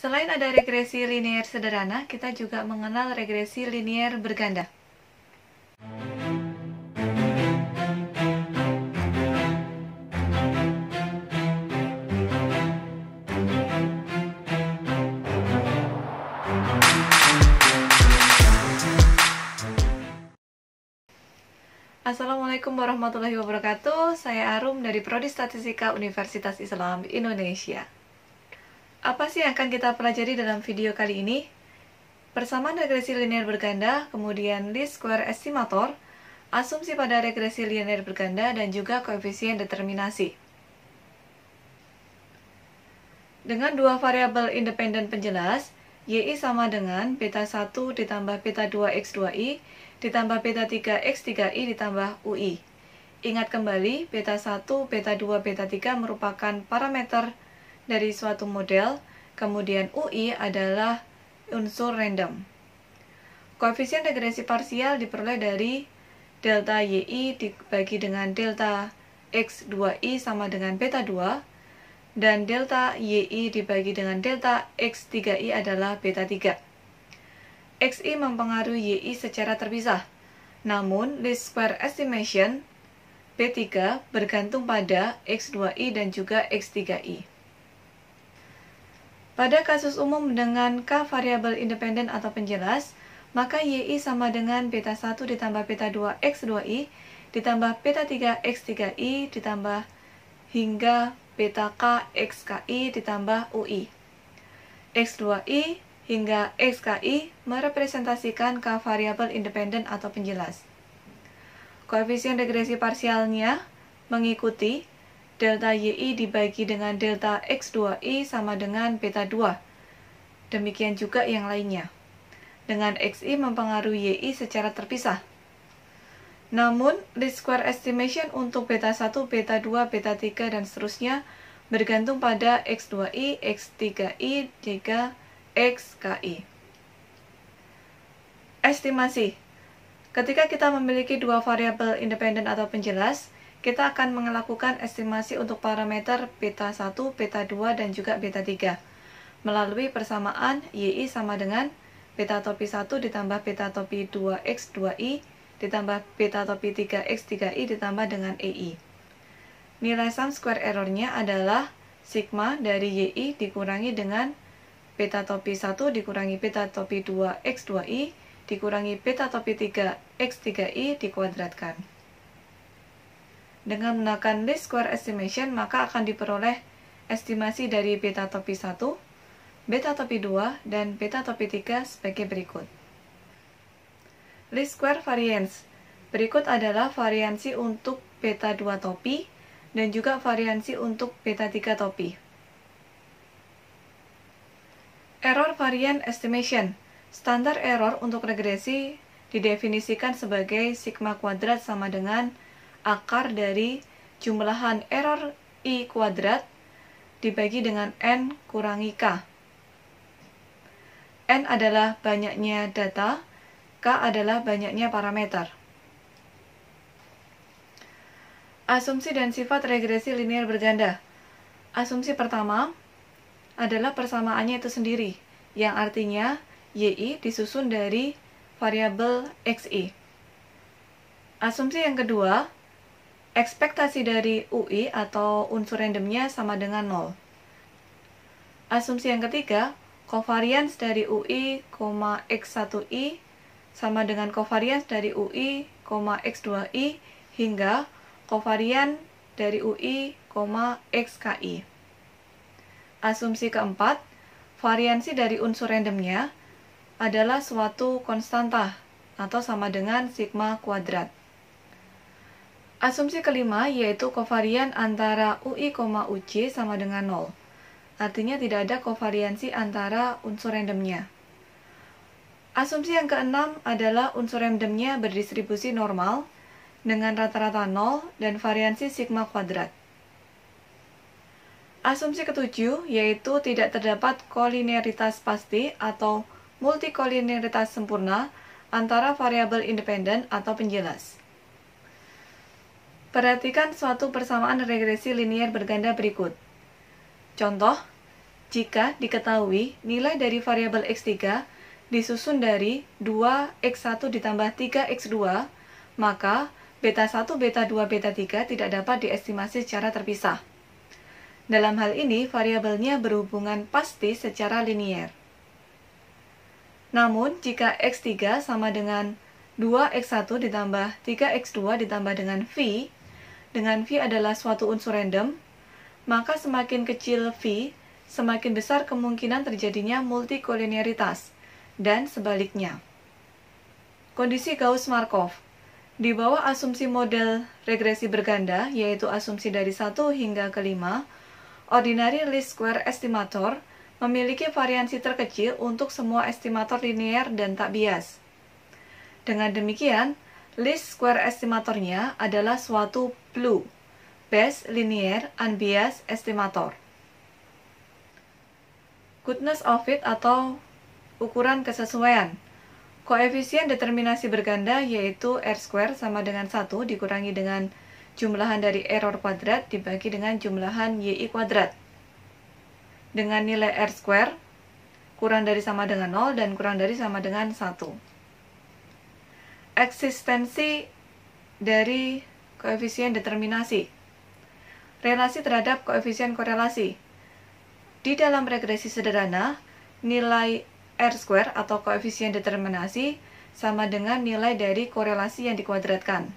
Selain ada regresi linier sederhana, kita juga mengenal regresi linier berganda. Assalamualaikum warahmatullahi wabarakatuh. Saya Arum dari Prodi Statistika Universitas Islam Indonesia. Apa sih yang akan kita pelajari dalam video kali ini? Persamaan regresi linear berganda, kemudian least square estimator, asumsi pada regresi linear berganda, dan juga koefisien determinasi. Dengan dua variabel independen penjelas, YI sama dengan beta 1 ditambah beta 2 X2I ditambah beta 3 X3I ditambah UI. Ingat kembali, beta 1, beta 2, beta 3 merupakan parameter dari suatu model, kemudian UI adalah unsur random. Koefisien regresi parsial diperoleh dari delta YI dibagi dengan delta X2I sama dengan beta 2 dan delta YI dibagi dengan delta X3I adalah beta 3. XI mempengaruhi YI secara terpisah, namun least square estimation P3 bergantung pada X2I dan juga X3I. Pada kasus umum dengan K variabel independen atau penjelas, maka YI sama dengan beta 1 ditambah beta 2 X2I ditambah beta 3 X3I ditambah hingga beta K XKI ditambah UI. X2I hingga XKI merepresentasikan K variabel independen atau penjelas. Koefisien regresi parsialnya mengikuti delta YI dibagi dengan delta X2I sama dengan beta 2. Demikian juga yang lainnya. Dengan XI mempengaruhi YI secara terpisah. Namun, least square estimation untuk beta 1, beta 2, beta 3, dan seterusnya bergantung pada X2I, X3I, jika XKI. Estimasi Ketika kita memiliki dua variabel independen atau penjelas, kita akan melakukan estimasi untuk parameter beta 1, beta 2, dan juga beta 3 melalui persamaan YI sama dengan beta topi 1 ditambah beta topi 2X 2I ditambah beta topi 3X 3I ditambah dengan EI. Nilai sum square errornya adalah sigma dari YI dikurangi dengan beta topi 1 dikurangi beta topi 2X 2I dikurangi beta topi 3X 3I dikuadratkan. Dengan menggunakan least square estimation, maka akan diperoleh estimasi dari beta topi 1, beta topi 2, dan beta topi 3 sebagai berikut. Least square variance. Berikut adalah variansi untuk beta 2 topi dan juga variansi untuk beta 3 topi. Error variant estimation. Standar error untuk regresi didefinisikan sebagai sigma kuadrat sama dengan akar dari jumlahan error I kuadrat dibagi dengan N kurangi K. N adalah banyaknya data, K adalah banyaknya parameter. Asumsi dan sifat regresi linear berganda. Asumsi pertama adalah persamaannya itu sendiri, yang artinya YI disusun dari variabel XI. Asumsi yang kedua ekspektasi dari UI atau unsur randomnya sama dengan 0. Asumsi yang ketiga, kovarians dari UI, X1I sama dengan kovarians dari UI, X2I hingga kovarian dari UI, XKI. Asumsi keempat, variansi dari unsur randomnya adalah suatu konstanta atau sama dengan sigma kuadrat. Asumsi kelima yaitu kovarian antara UI, uc sama dengan 0. Artinya tidak ada kovariansi antara unsur randomnya. Asumsi yang keenam adalah unsur randomnya berdistribusi normal dengan rata-rata 0 dan variansi sigma kuadrat. Asumsi ketujuh yaitu tidak terdapat kolineritas pasti atau multikolineritas sempurna antara variabel independen atau penjelas. Perhatikan suatu persamaan regresi linier berganda berikut. Contoh, jika diketahui nilai dari variabel x3 disusun dari 2x1 ditambah 3x2, maka beta 1, beta 2, beta 3 tidak dapat diestimasi secara terpisah. Dalam hal ini, variabelnya berhubungan pasti secara linier. Namun, jika x3 sama dengan 2x1 ditambah 3x2 ditambah dengan v, dengan V adalah suatu unsur random, maka semakin kecil V, semakin besar kemungkinan terjadinya multikolinearitas, dan sebaliknya. Kondisi Gauss-Markov Di bawah asumsi model regresi berganda, yaitu asumsi dari 1 hingga ke 5, ordinary least square estimator memiliki variansi terkecil untuk semua estimator linear dan tak bias. Dengan demikian, Least square estimatornya adalah suatu blue, Best linear unbiased estimator. Goodness of fit atau ukuran kesesuaian. Koefisien determinasi berganda yaitu R square sama dengan 1 dikurangi dengan jumlahan dari error kuadrat dibagi dengan jumlahan YI kuadrat. Dengan nilai R square kurang dari sama dengan 0 dan kurang dari sama dengan 1 eksistensi dari koefisien determinasi. Relasi terhadap koefisien korelasi. Di dalam regresi sederhana, nilai R square atau koefisien determinasi sama dengan nilai dari korelasi yang dikuadratkan.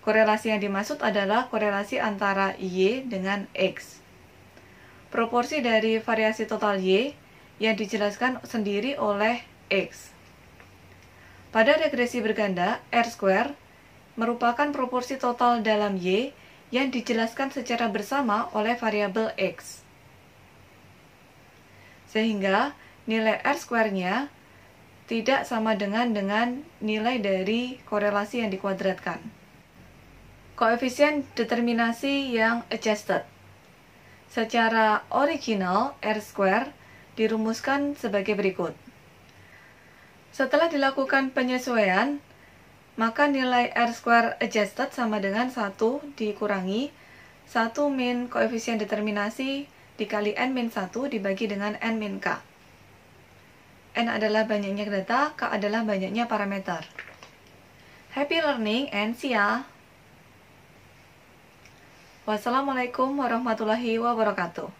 Korelasi yang dimaksud adalah korelasi antara Y dengan X. Proporsi dari variasi total Y yang dijelaskan sendiri oleh X. Pada regresi berganda, R square merupakan proporsi total dalam Y yang dijelaskan secara bersama oleh variabel X. Sehingga nilai R square-nya tidak sama dengan dengan nilai dari korelasi yang dikuadratkan. Koefisien determinasi yang adjusted. Secara original, R square dirumuskan sebagai berikut. Setelah dilakukan penyesuaian, maka nilai R square adjusted sama dengan 1 dikurangi 1 min koefisien determinasi dikali N min 1 dibagi dengan N min K. N adalah banyaknya data, K adalah banyaknya parameter. Happy learning and see ya! Wassalamualaikum warahmatullahi wabarakatuh.